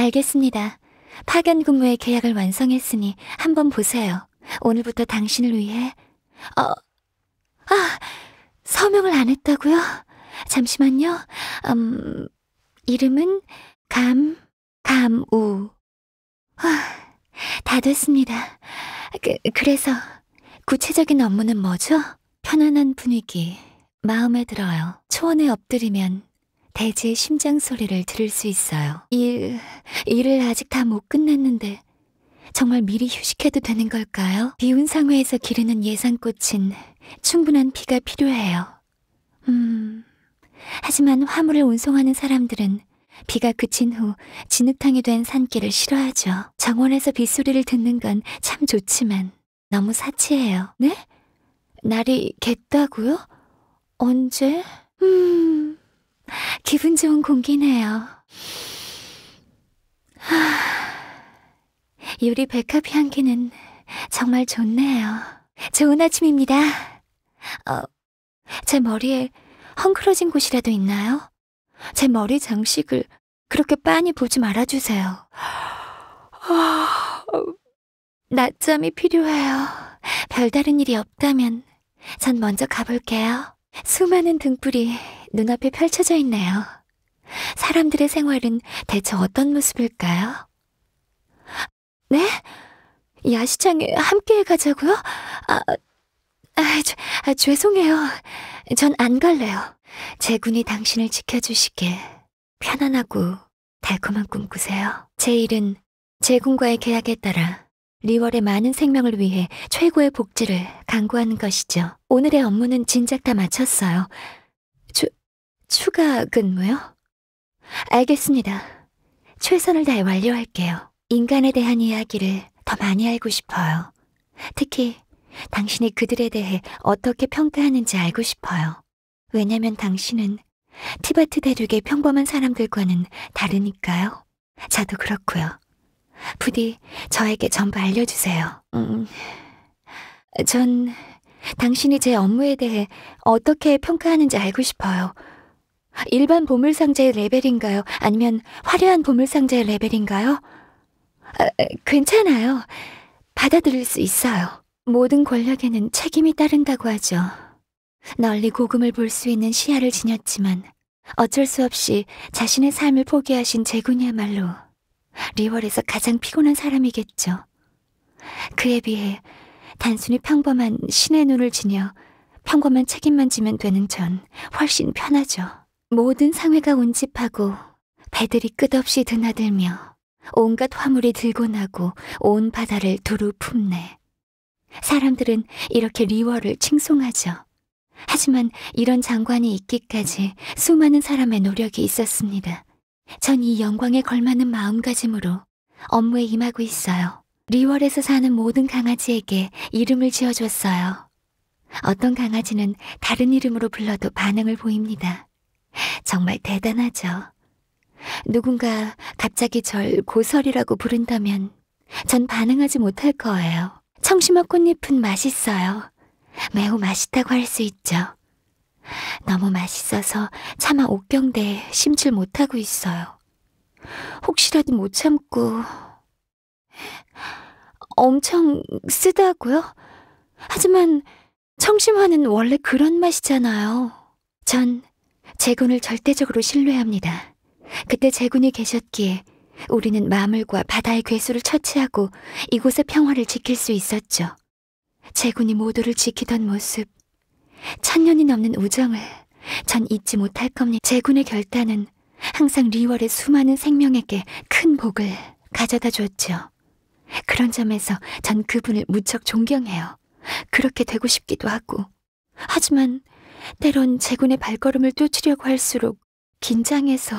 알겠습니다. 파견 근무의 계약을 완성했으니 한번 보세요. 오늘부터 당신을 위해, 어, 아, 서명을 안 했다고요? 잠시만요. 음, 이름은 감, 감우. 아, 다 됐습니다. 그, 그래서 구체적인 업무는 뭐죠? 편안한 분위기, 마음에 들어요. 초원에 엎드리면 대지의 심장 소리를 들을 수 있어요. 일, 일을 아직 다 못 끝냈는데 정말 미리 휴식해도 되는 걸까요? 비운 상회에서 기르는 예상꽃은 충분한 비가 필요해요. 음, 하지만 화물을 운송하는 사람들은 비가 그친 후 진흙탕이 된 산길을 싫어하죠. 정원에서 빗소리를 듣는 건 참 좋지만 너무 사치해요. 네? 날이 갰다고요? 언제? 음... 기분 좋은 공기네요. 하, 유리 백합 향기는 정말 좋네요. 좋은 아침입니다. 어, 제 머리에 헝클어진 곳이라도 있나요? 제 머리 장식을 그렇게 빤히 보지 말아주세요. 낮잠이 필요해요. 별다른 일이 없다면 전 먼저 가볼게요. 수많은 등불이 눈앞에 펼쳐져 있네요. 사람들의 생활은 대체 어떤 모습일까요? 네? 야시장에 함께 가자고요? 아, 아, 저, 아 죄송해요. 전 안 갈래요. 제군이 당신을 지켜주시게 편안하고 달콤한 꿈 꾸세요. 제 일은 제군과의 계약에 따라 리월의 많은 생명을 위해 최고의 복지를 강구하는 것이죠. 오늘의 업무는 진작 다 마쳤어요. 추가 근무요? 알겠습니다. 최선을 다해 완료할게요. 인간에 대한 이야기를 더 많이 알고 싶어요. 특히 당신이 그들에 대해 어떻게 평가하는지 알고 싶어요. 왜냐면 당신은 티바트 대륙의 평범한 사람들과는 다르니까요. 저도 그렇고요. 부디 저에게 전부 알려주세요. 음, 전 당신이 제 업무에 대해 어떻게 평가하는지 알고 싶어요. 일반 보물상자의 레벨인가요? 아니면 화려한 보물상자의 레벨인가요? 아, 괜찮아요. 받아들일 수 있어요. 모든 권력에는 책임이 따른다고 하죠. 널리 고금을 볼 수 있는 시야를 지녔지만 어쩔 수 없이 자신의 삶을 포기하신 제군이야말로 리월에서 가장 피곤한 사람이겠죠. 그에 비해 단순히 평범한 신의 눈을 지녀 평범한 책임만 지면 되는 전 훨씬 편하죠. 모든 상회가 온 집하고 배들이 끝없이 드나들며 온갖 화물이 들고 나고 온 바다를 두루 품네. 사람들은 이렇게 리월을 칭송하죠. 하지만 이런 장관이 있기까지 수많은 사람의 노력이 있었습니다. 전 이 영광에 걸맞는 마음가짐으로 업무에 임하고 있어요. 리월에서 사는 모든 강아지에게 이름을 지어줬어요. 어떤 강아지는 다른 이름으로 불러도 반응을 보입니다. 정말 대단하죠. 누군가 갑자기 절 고설이라고 부른다면 전 반응하지 못할 거예요. 청심화 꽃잎은 맛있어요. 매우 맛있다고 할 수 있죠. 너무 맛있어서 차마 옥경대에 심질 못하고 있어요. 혹시라도 못 참고 엄청 쓰다고요? 하지만 청심화는 원래 그런 맛이잖아요. 전 재군을 절대적으로 신뢰합니다. 그때 재군이 계셨기에 우리는 마물과 바다의 괴수를 처치하고 이곳의 평화를 지킬 수 있었죠. 재군이 모두를 지키던 모습, 천년이 넘는 우정을 전 잊지 못할 겁니다. 재군의 결단은 항상 리월의 수많은 생명에게 큰 복을 가져다 줬죠 그런 점에서 전 그분을 무척 존경해요. 그렇게 되고 싶기도 하고. 하지만 때론 제군의 발걸음을 쫓으려고 할수록 긴장해서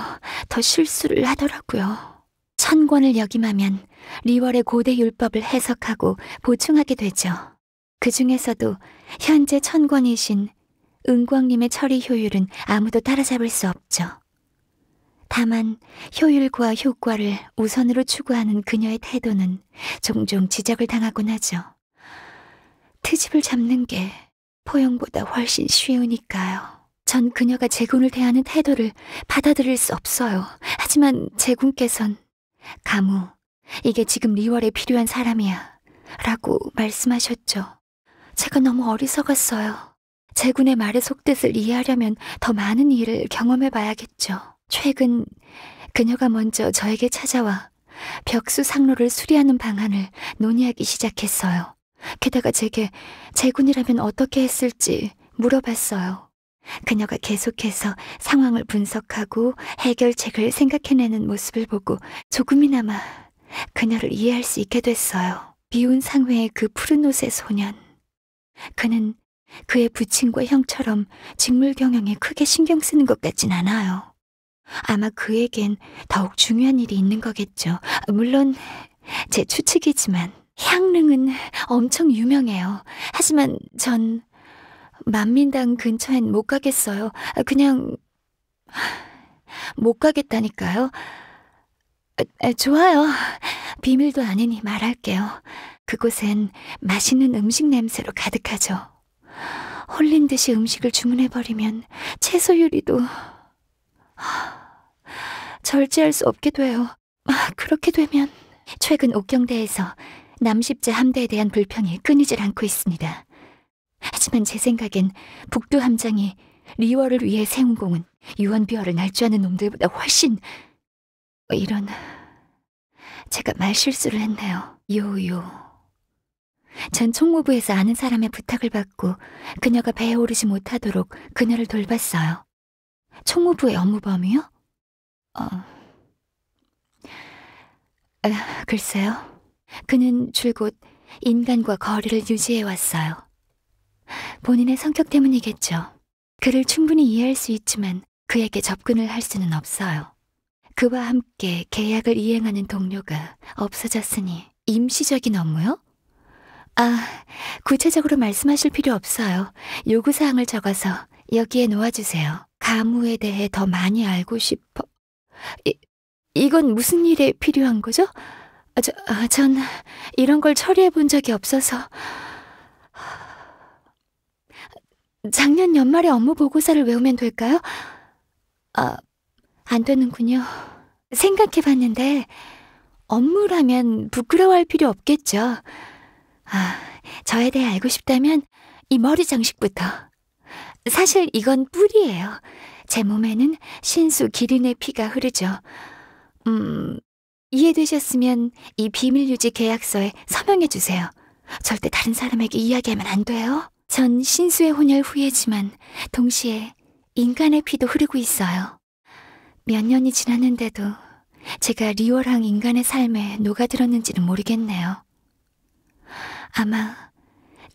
더 실수를 하더라고요. 천권을 역임하면 리월의 고대 율법을 해석하고 보충하게 되죠. 그 중에서도 현재 천권이신 은광님의 처리 효율은 아무도 따라잡을 수 없죠. 다만 효율과 효과를 우선으로 추구하는 그녀의 태도는 종종 지적을 당하곤 하죠. 트집을 잡는 게 포용보다 훨씬 쉬우니까요. 전 그녀가 제군을 대하는 태도를 받아들일 수 없어요. 하지만 제군께선 가무, 이게 지금 리월에 필요한 사람이야. 라고 말씀하셨죠. 제가 너무 어리석었어요. 제군의 말의 속뜻을 이해하려면 더 많은 일을 경험해 봐야겠죠. 최근 그녀가 먼저 저에게 찾아와 벽수 상로를 수리하는 방안을 논의하기 시작했어요. 게다가 제게 제군이라면 어떻게 했을지 물어봤어요. 그녀가 계속해서 상황을 분석하고 해결책을 생각해내는 모습을 보고 조금이나마 그녀를 이해할 수 있게 됐어요. 비운 상회의 그 푸른 옷의 소년. 그는 그의 부친과 형처럼 직물 경영에 크게 신경 쓰는 것 같진 않아요. 아마 그에겐 더욱 중요한 일이 있는 거겠죠. 물론 제 추측이지만 향릉은 엄청 유명해요. 하지만 전 만민당 근처엔 못 가겠어요. 그냥 못 가겠다니까요. 좋아요. 비밀도 아니니 말할게요. 그곳엔 맛있는 음식 냄새로 가득하죠. 홀린 듯이 음식을 주문해버리면 채소 요리도 절제할 수 없게 돼요. 아, 그렇게 되면 최근 옥경대에서 남십제 함대에 대한 불평이 끊이질 않고 있습니다. 하지만 제 생각엔 북두 함장이 리월을 위해 세운 공은 유언비어를 날조하는 놈들보다 훨씬 어, 이런 제가 말실수를 했네요. 요요. 전 총무부에서 아는 사람의 부탁을 받고 그녀가 배에 오르지 못하도록 그녀를 돌봤어요. 총무부의 업무 범위요? 어. 아, 글쎄요. 그는 줄곧 인간과 거리를 유지해왔어요. 본인의 성격 때문이겠죠. 그를 충분히 이해할 수 있지만 그에게 접근을 할 수는 없어요. 그와 함께 계약을 이행하는 동료가 없어졌으니 임시적인 업무요? 아, 구체적으로 말씀하실 필요 없어요. 요구사항을 적어서 여기에 놓아주세요. 가무에 대해 더 많이 알고 싶어. 이, 이건 무슨 일에 필요한 거죠? 아, 저, 아, 전 이런 걸 처리해 본 적이 없어서. 작년 연말에 업무 보고서를 외우면 될까요? 아, 안 되는군요. 생각해 봤는데, 업무라면 부끄러워할 필요 없겠죠. 아, 저에 대해 알고 싶다면 이 머리 장식부터. 사실 이건 뿔이에요. 제 몸에는 신수 기린의 피가 흐르죠. 음, 되셨으면 이 비밀 유지 계약서에 서명해 주세요. 절대 다른 사람에게 이야기하면 안 돼요. 전 신수의 혼혈 후예지만 동시에 인간의 피도 흐르고 있어요. 몇 년이 지났는데도 제가 리월랑 인간의 삶에 녹아들었는지는 모르겠네요. 아마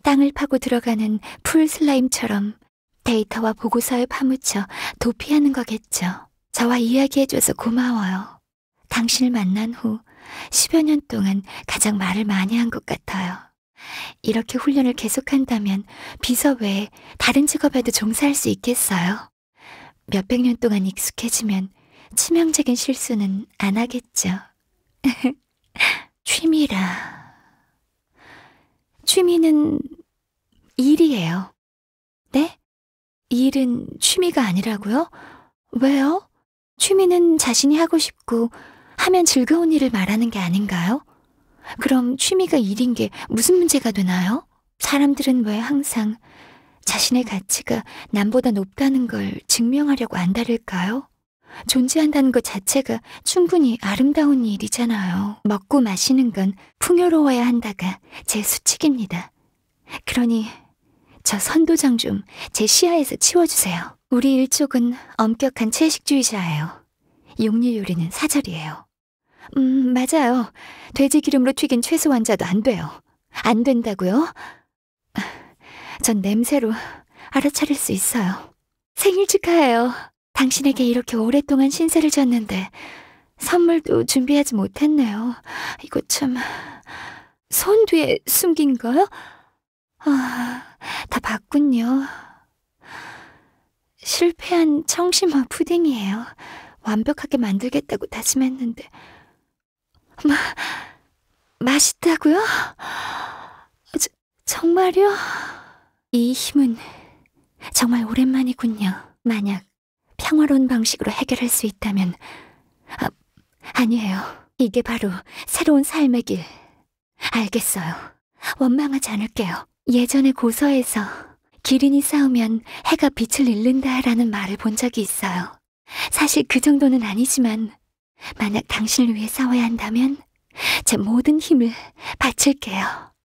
땅을 파고 들어가는 풀 슬라임처럼 데이터와 보고서에 파묻혀 도피하는 거겠죠. 저와 이야기해줘서 고마워요. 당신을 만난 후 10여 년 동안 가장 말을 많이 한 것 같아요. 이렇게 훈련을 계속한다면 비서 외에 다른 직업에도 종사할 수 있겠어요. 몇 백 년 동안 익숙해지면 치명적인 실수는 안 하겠죠. 취미라. 취미는 일이에요. 네? 일은 취미가 아니라고요? 왜요? 취미는 자신이 하고 싶고 하면 즐거운 일을 말하는 게 아닌가요? 그럼 취미가 일인 게 무슨 문제가 되나요? 사람들은 왜 항상 자신의 가치가 남보다 높다는 걸 증명하려고 안달일까요? 존재한다는 것 자체가 충분히 아름다운 일이잖아요. 먹고 마시는 건 풍요로워야 한다가 제 수칙입니다. 그러니 저 선도장 좀 제 시야에서 치워주세요. 우리 일족은 엄격한 채식주의자예요. 용리 요리는 사절이에요. 음, 맞아요. 돼지 기름으로 튀긴 채소 환자도 안 돼요. 안 된다고요? 전 냄새로 알아차릴 수 있어요. 생일 축하해요. 당신에게 이렇게 오랫동안 신세를 졌는데 선물도 준비하지 못했네요. 이거 참... 손 뒤에 숨긴 거요? 아, 다 봤군요. 실패한 청심화 푸딩이에요. 완벽하게 만들겠다고 다짐했는데... 마, 맛있다고요? 저, 정말요? 이 힘은 정말 오랜만이군요. 만약 평화로운 방식으로 해결할 수 있다면 아, 아니에요. 이게 바로 새로운 삶의 길. 알겠어요. 원망하지 않을게요. 예전에 고서에서 기린이 싸우면 해가 빛을 잃는다라는 말을 본 적이 있어요. 사실 그 정도는 아니지만 만약 당신을 위해 싸워야 한다면 제 모든 힘을 바칠게요.